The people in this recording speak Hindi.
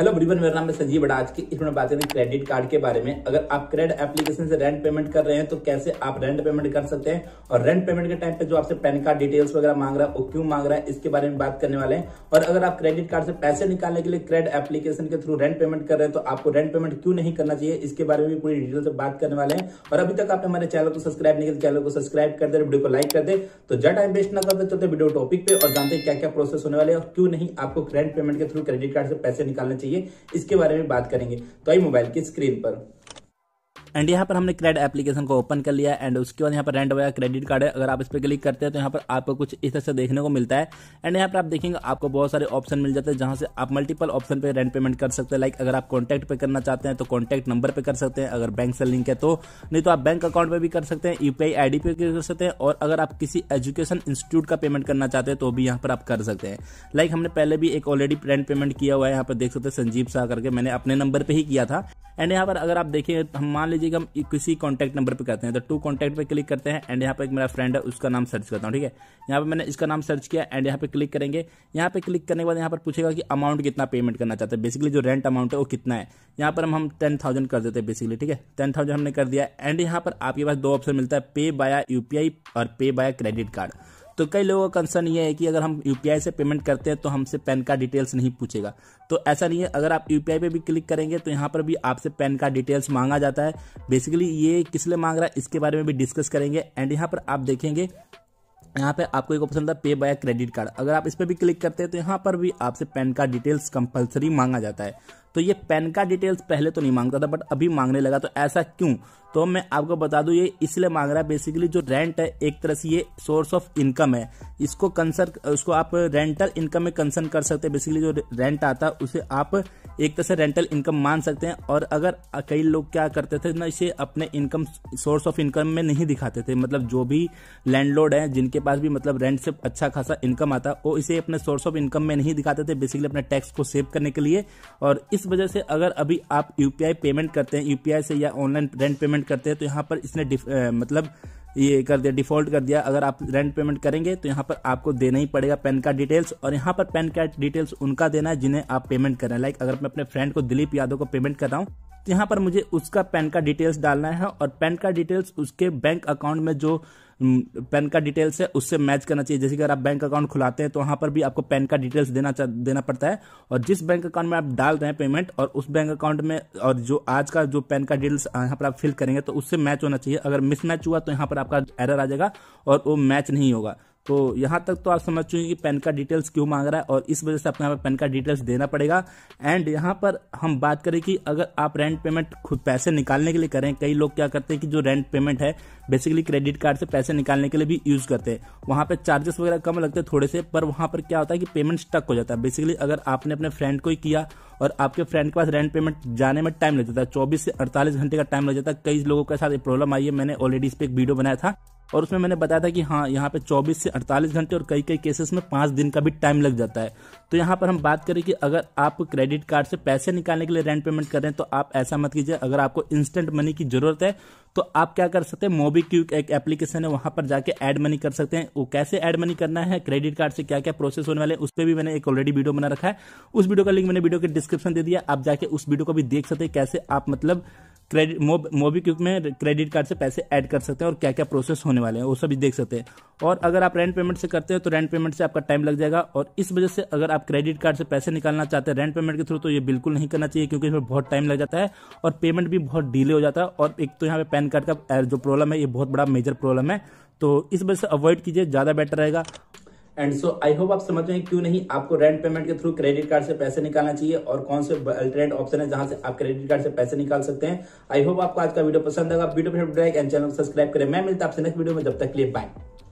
हेलो ब्रीबन मेरा नाम है संजीव बड़ा आज की इसमें बात करें क्रेडिट कार्ड के बारे में अगर आप क्रेडिट एप्लीकेशन से रेंट पेमेंट कर रहे हैं तो कैसे आप रेंट पेमेंट कर सकते हैं और रेंट पेमेंट के टाइम पे जो आपसे पैन कार्ड डिटेल्स वगैरह मांग रहा है वो क्यों मांग रहा है इसके बारे में बात करने वाले हैं और अगर आप क्रेडिट कार्ड से पैसे निकालने के लिए क्रेडिट एप्लीकेशन के थ्रू रेंट पेमेंट कर रहे हैं तो आपको रेंट पेमेंट क्यों नहीं करना चाहिए इसके बारे में भी पूरी डिटेल से बात करने वाले हैं और अभी तक आपने हमारे चैनल को सब्सक्राइब नहीं किया चैनल तो को सब्सक्राइब कर दे वीडियो को लाइक कर दे तो जब टाइम वेस्ट ना करते चलते वीडियो टॉपिक पे और जानते हैं क्या क्या प्रोसेस होने वाले और क्यों नहीं आपको रेंट पेमेंट के थ्रू क्रेडिट कार्ड से पैसे निकालना चाहिए चाहिए इसके बारे में बात करेंगे तो आई मोबाइल की स्क्रीन पर एंड यहाँ पर हमने क्रेड एप्लीकेशन को ओपन कर लिया एंड उसके बाद यहाँ पर रेंट वगैरह क्रेडिट कार्ड है अगर आप इस पर क्लिक करते हैं तो यहाँ पर आपको कुछ इस तरह से देखने को मिलता है एंड यहाँ पर आप देखेंगे आपको बहुत सारे ऑप्शन मिल जाते हैं जहाँ से आप मल्टीपल ऑप्शन पर रेंट पेमेंट कर सकते हैं लाइक अगर आप कॉन्टैक्ट पे करना चाहते हैं तो कॉन्टैक्ट नंबर पर कर सकते हैं अगर बैंक से लिंक है तो नहीं तो आप बैंक अकाउंट पर भी कर सकते हैं यूपीआई आईडी पे कर सकते हैं और अगर आप किसी एजुकेशन इंस्टीट्यूट का पेमेंट करना चाहते हैं तो भी यहाँ पर आप कर सकते हैं लाइक हमने पहले भी एक ऑलरेडी रेंट पेमेंट किया हुआ है यहाँ पर देख सकते हैं संजीव शाह करके मैंने अपने नंबर पर ही किया था एंड यहाँ पर अगर आप देखें हम मान लीजिए हम किसी कॉन्टैक्ट नंबर पर करते हैं तो टू कॉन्टैक्ट पर क्लिक करते हैं एंड यहाँ पर एक मेरा फ्रेंड है उसका नाम सर्च करता हूँ ठीक है यहाँ पर मैंने इसका नाम सर्च किया एंड यहाँ पर क्लिक करेंगे यहाँ पर क्लिक करने के बाद यहाँ पर पूछेगा कि अमाउंट कितना पेमेंट करना चाहते हैं बेसिकली जो रेंट अमाउंट है वो कितना है यहाँ पर हम हम टेन थाउजेंड कर देते हैं बेसिकली ठीक है टेन थाउजेंड हमने कर दिया एंड यहाँ पर आपके पास दो ऑप्शन मिलता है पे बाया यूपीआई और पे बाया क्रेडिट कार्ड तो कई लोगों का कंसर्न ये है कि अगर हम यूपीआई से पेमेंट करते हैं तो हमसे पैन कार्ड डिटेल्स नहीं पूछेगा तो ऐसा नहीं है अगर आप यूपीआई पे भी क्लिक करेंगे तो यहाँ पर भी आपसे पैन कार्ड डिटेल्स मांगा जाता है बेसिकली ये किस लिए मांग रहा है इसके बारे में भी डिस्कस करेंगे एंड यहाँ पर आप देखेंगे यहाँ पे आपको एक ऑप्शन था पे बाय क्रेडिट कार्ड अगर आप इस पर भी क्लिक करते हैं तो यहाँ पर भी आपसे पैन कार्ड डिटेल्स कंपलसरी मांगा जाता है तो ये पैन का डिटेल्स पहले तो नहीं मांगता था बट अभी मांगने लगा तो ऐसा क्यों तो मैं आपको बता दूं ये इसलिए मांग रहा है बेसिकली जो रेंट है एक तरह से ये सोर्स ऑफ इनकम है इसको कंसर्न उसको आप रेंटल इनकम में कंसर्न कर सकते हैं बेसिकली जो रेंट आता है उसे आप एक तरह से रेंटल इनकम मान सकते हैं और अगर कई लोग क्या करते थे ना इसे अपने इनकम सोर्स ऑफ इनकम में नहीं दिखाते थे मतलब जो भी लैंडलॉर्ड है जिनके पास भी मतलब रेंट से अच्छा खासा इनकम आता वो इसे अपने सोर्स ऑफ इनकम में नहीं दिखाते थे बेसिकली अपने टैक्स को सेव करने के लिए और इस इस वजह से अगर अभी आप यू पेमेंट करते हैं यू से या ऑनलाइन रेंट पेमेंट करते हैं तो यहाँ पर इसने मतलब ये कर दिया डिफॉल्ट कर दिया अगर आप रेंट पेमेंट करेंगे तो यहाँ पर आपको देना ही पड़ेगा पैन कार्ड डिटेल्स और यहाँ पर पैन कार्ड डिटेल्स उनका देना है जिन्हें आप पेमेंट कर रहे हैं लाइक अगर मैं अपने फ्रेंड को दिलीप यादव को पेमेंट कर रहा हूँ तो यहाँ पर मुझे उसका पैन कार्ड डिटेल्स डालना है और पैन कार्ड डिटेल्स उसके बैंक अकाउंट में जो पैन का डिटेल्स है उससे मैच करना चाहिए जैसे कि अगर आप बैंक अकाउंट खुलाते हैं तो वहां पर भी आपको पैन का डिटेल्स देना देना पड़ता है और जिस बैंक अकाउंट में आप डाल रहे हैं पेमेंट और उस बैंक अकाउंट में और जो आज का जो पैन का डिटेल्स यहाँ पर आप फिल करेंगे तो उससे मैच होना चाहिए अगर मिसमैच हुआ तो यहाँ पर आपका एरर आ जाएगा और वो मैच नहीं होगा तो यहाँ तक तो आप समझ चुके हैं कि पैन कार्ड डिटेल्स क्यों मांग रहा है और इस वजह से आपको यहाँ पर पैन कार्ड डिटेल्स देना पड़ेगा एंड यहाँ पर हम बात करें कि अगर आप रेंट पेमेंट खुद पैसे निकालने के लिए करें कई लोग क्या करते हैं कि जो रेंट पेमेंट है बेसिकली क्रेडिट कार्ड से पैसे निकालने के लिए भी यूज़ करते हैं वहाँ पर चार्जेस वगैरह कम लगते हैं थोड़े से पर वहाँ पर क्या होता है कि पेमेंट स्टक हो जाता है बेसिकली अगर आपने अपने फ्रेंड को ही किया और आपके फ्रेंड के पास रेंट पेमेंट जाने में टाइम लग जाता है चौबीस से अड़तालीस घंटे का टाइम लग जाता है कई लोगों के साथ ये प्रॉब्लम आई है मैंने ऑलरेडी इस पर एक वीडियो बनाया था और उसमें मैंने बताया था कि हाँ यहाँ पे 24 से 48 घंटे और कई कई केसेस में पाँच दिन का भी टाइम लग जाता है तो यहाँ पर हम बात करें कि अगर आप क्रेडिट कार्ड से पैसे निकालने के लिए रेंट पेमेंट कर रहे हैं तो आप ऐसा मत कीजिए अगर आपको इंस्टेंट मनी की ज़रूरत है तो आप क्या कर सकते हैं मोबी क्यूक एक एप्लीकेशन है वहां पर जाके एड मनी कर सकते हैं वो कैसे एड मनी करना है क्रेडिट कार्ड से क्या क्या प्रोसेस होने वाले उस पर भी मैंने एक ऑलरेडी वीडियो बना रखा है उस वीडियो का लिंक मैंने वीडियो के डिस्क्रिप्शन दे दिया आप जाके उस वीडियो को भी देख सकते हैं कैसे आप मतलब क्रेडिट मोबी क्विक में क्रेडिट कार्ड से पैसे ऐड कर सकते हैं और क्या क्या प्रोसेस होने वाले हैं वो सभी देख सकते हैं और अगर आप रेंट पेमेंट से करते हैं तो रेंट पेमेंट से आपका टाइम लग जाएगा और इस वजह से अगर आप क्रेडिट कार्ड से पैसे निकालना चाहते हैं रेंट पेमेंट के थ्रू तो ये बिल्कुल नहीं करना चाहिए क्योंकि इसमें बहुत टाइम लग जाता है और पेमेंट भी बहुत डिले हो जाता है और एक तो यहाँ पे पैन कार्ड का जो प्रॉब्लम है ये बहुत बड़ा मेजर प्रॉब्लम है तो इस वजह से अवॉइड कीजिए ज़्यादा बेटर रहेगा एंड सो आई होप आप समझ में क्यों नहीं आपको रेंट पेमेंट के थ्रू क्रेडिट कार्ड से पैसे निकालना चाहिए और कौन से अल्टरनेट ऑप्शन है जहां से आप क्रेडिट कार्ड से पैसे निकाल सकते हैं आई होप आपको आज का वीडियो पसंद आएगा वीडियो पर लाइक एंड चैनल को सब्सक्राइब करें मैं मिलता आपसे नेक्स्ट वीडियो में जब तक लिए बाय